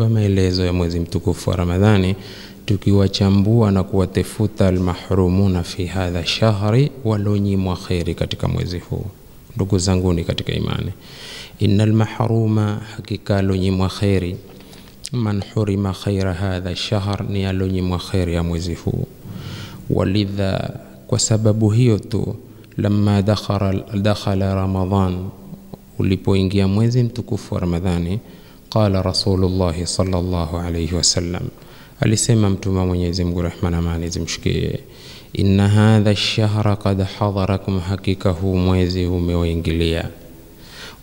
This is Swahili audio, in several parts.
vya maelezo ya mwezi mtukufu wa Ramadhani tukiwachambua na kuwatefuta almahrumuna fi hadha shahri, walionyimwa kheri katika mwezi huu. Ndugu zangu ni katika imani, innal mahruma, hakika alonyimwa kheri man hurima khaira hadha shahr, ni alonyimwa kheri ya mwezi huu. Walidha, kwa sababu hiyo tu, lamma dakhala, dakhala Ramadhan, ulipoingia mwezi mtukufu wa Ramadhani qala rasulullahi sallallahu alayhi wasallam, alisema mtume wa Mwenyezi Mungu, rehma na amani zimshikie inna hadha lshahra kad hadharakum, hakika huu mwezi umewaingilia.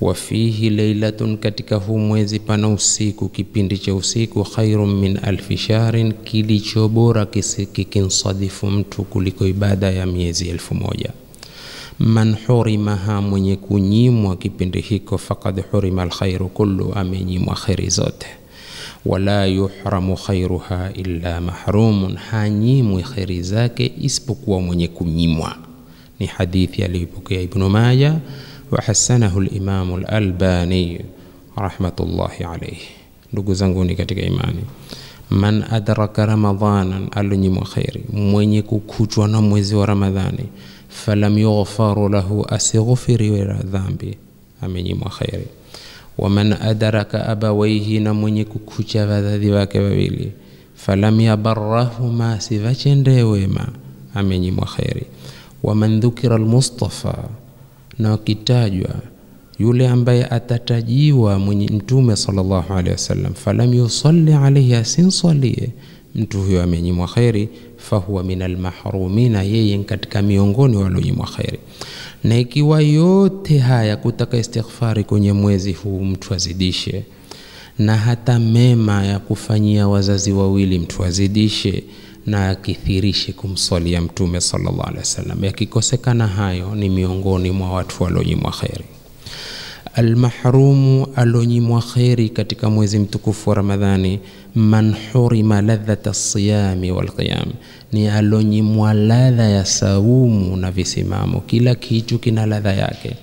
Wa fihi lailatun, katika huu mwezi pana usiku, kipindi cha usiku. Khairun min alfi shahrin, kilichobora bora kikinsadifu mtu kuliko ibada ya miezi elfu moja man hurimaha, mwenye kunyimwa kipindi hiko, faqad hurima alkhairu kullu, amenyimwa kheri zote. Wala yuhramu khairuha illa mahrumun, hanyimwi kheri zake isipokuwa mwenye kunyimwa. Ni hadithi aliyoipokea Ibnu Maja wa hasanahu limamu Lalbani rahmatullahi alaihi. Ndugu zanguni katika imani, man adraka ramadhanan, alonyimwa kheri, mwenye kukuchwa na mwezi wa Ramadhani falam yughfaru lahu, asighufiriwe dhambi, amenyimwa kheri. Waman adaraka abawaihi, na mwenye kukucha vadhadhi wake wawili, falam yabarrahuma, sivachende wema, amenyimwa kheri. Waman dhukira almustafa, na wakitajwa yule ambaye atatajiwa mwenye mtume sallallahu alaihi wasallam, falam yusalli alaihi, asinswalie mtu huyo, amenyimwa kheri fahuwa min almahrumina, yeye katika miongoni walonyimwa kheri. Na ikiwa yote haya kutaka istighfari kwenye mwezi huu mtu azidishe, na hata mema ya kufanyia wazazi wawili mtu azidishe na akithirishe kumswalia Mtume sallallahu alaihi wasallam. Yakikosekana hayo, ni miongoni mwa watu walonyimwa kheri almahrumu alonyimwa kheri katika mwezi mtukufu wa Ramadhani, man hurima ladhata siyami walqiyam, ni alonyimwa ladha ya saumu na visimamo. Kila kitu kina ladha yake.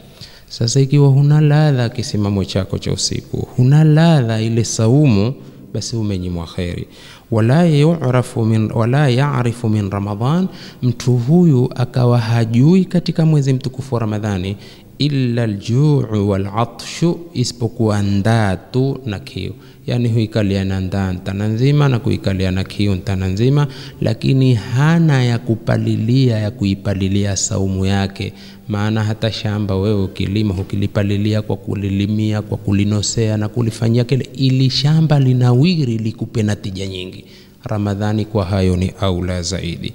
Sasa ikiwa huna ladha kisimamo chako cha usiku, huna ladha ile saumu, basi umenyimwa kheri. Wala yu'rafu min, wala ya'rifu min Ramadhan, mtu huyu akawa hajui katika mwezi mtukufu wa Ramadhani illa aljuu walatshu, isipokuwa ndaa tu na kiu. Yani huikalia na ndaa ntana nzima na kuikalia na kiu ntana nzima, lakini hana ya kupalilia ya kuipalilia saumu yake. Maana hata shamba wewe ukilima hukilipalilia kwa kulilimia, kwa kulinosea na kulifanyia kile, ili shamba linawiri likupe natija nyingi. Ramadhani kwa hayo ni aula zaidi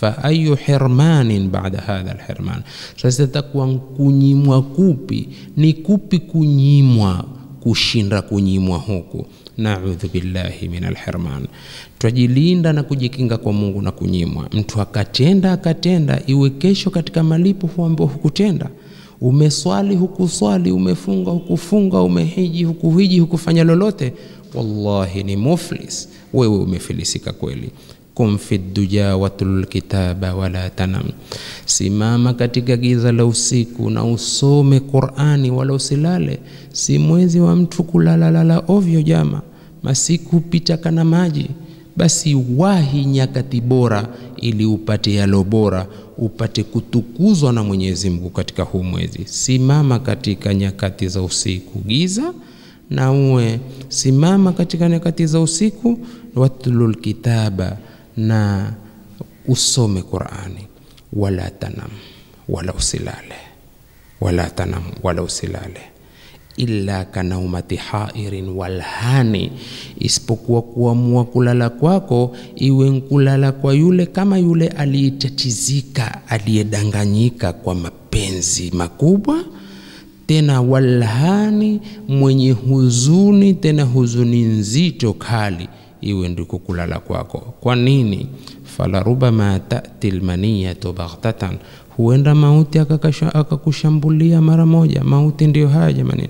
fa ayu hirmanin bada hadha alhirman. Sasa takuwa kunyimwa kupi? Ni kupi kunyimwa kushinda kunyimwa huku? Naudhu billahi min alhirman. Twajilinda na kujikinga kwa Mungu na kunyimwa. Mtu akatenda akatenda, iwe kesho katika malipo huambiwa hukutenda umeswali hukuswali, umefunga hukufunga, umehiji hukuhiji, hukufanya lolote, wallahi ni muflis, wewe umefilisika kweli. Kum fi duja watul kitaba wala tanam, simama katika giza la usiku na usome Qur'ani wala usilale. Si mwezi wa mtu kulalalala ovyo jama, masiku pita kana maji. Basi wahi nyakati bora, ili upate yalo bora, upate kutukuzwa na Mwenyezi Mungu katika huu mwezi. Simama katika nyakati za usiku giza na uwe simama katika nyakati za usiku, watlul kitaba na usome Qur'ani, wala tanam wala usilale, wala tanam wala usilale illa kanaumati hairin walhani, isipokuwa kuamua kulala kwako iwe nkulala kwa yule kama yule aliyetatizika, aliyedanganyika kwa mapenzi makubwa, tena walhani, mwenye huzuni, tena huzuni nzito kali iwe ndiko kulala kwako. Kwa nini? falarubama tati lmaniyatu baghtatan, huenda mauti akakushambulia mara moja. Mauti ndiyo haya jamani,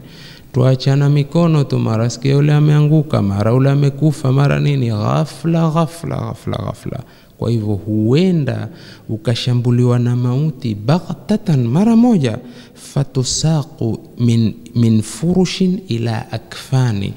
tuachana mikono tu, mara sikia ule ameanguka, mara ule amekufa, mara nini, ghafla ghafla ghafla ghafla kwa hivyo huenda ukashambuliwa na mauti baghtatan, mara moja. fatusaqu min, min furushin ila akfani,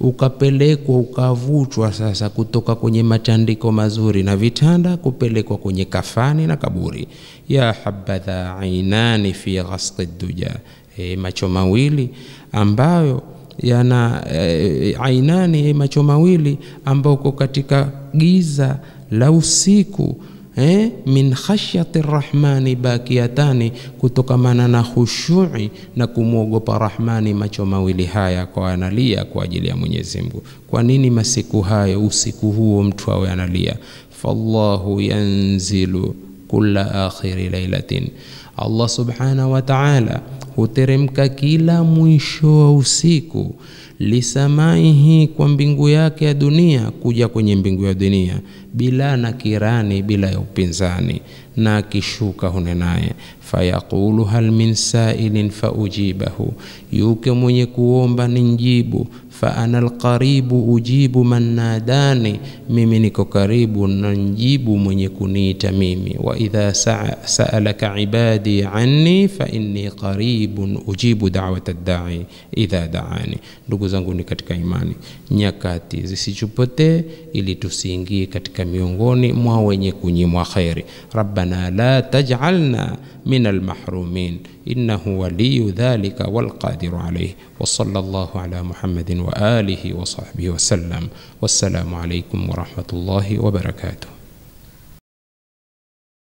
ukapelekwa ukavuchwa sasa kutoka kwenye matandiko mazuri na vitanda kupelekwa kwenye kafani na kaburi. ya habadha ainani fi ghasqi duja, e, macho mawili ambayo yana e, ainani, e, macho mawili ambao uko katika giza la usiku Eh, min khashyati rahmani bakiatani kutokamana na khushui na kumwogopa Rahmani, macho mawili haya kwa analia kwa ajili ya Mwenyezi Mungu. Kwa nini masiku hayo, usiku huo mtu awe analia? Fallahu yanzilu kulla akhiri lailatin, Allah subhanahu wa ta'ala huteremka kila mwisho wa usiku lisamaihi kwa mbingu yake ya dunia kuja kwenye mbingu ya dunia bila na kirani bila ya upinzani na akishuka hune naye, fayaqulu hal min sailin faujibahu, yuke mwenye kuomba ni njibu. Fa ana alqaribu ujibu man nadani, mimi niko karibu na njibu mwenye kuniita mimi. Wa idha saalaka ibadi anni fa inni qaribun ujibu dawata dai idha daani. Ndugu zangu ni katika imani, nyakati zisichupote ili tusiingie katika miongoni mwa wenye kunyimwa kheri. rabbana ربنا لا تجعلنا من المحرومين إنه ولي ذلك والقادر عليه وصلى الله على محمد وآله وصحبه وسلم والسلام عليكم ورحمة الله وبركاته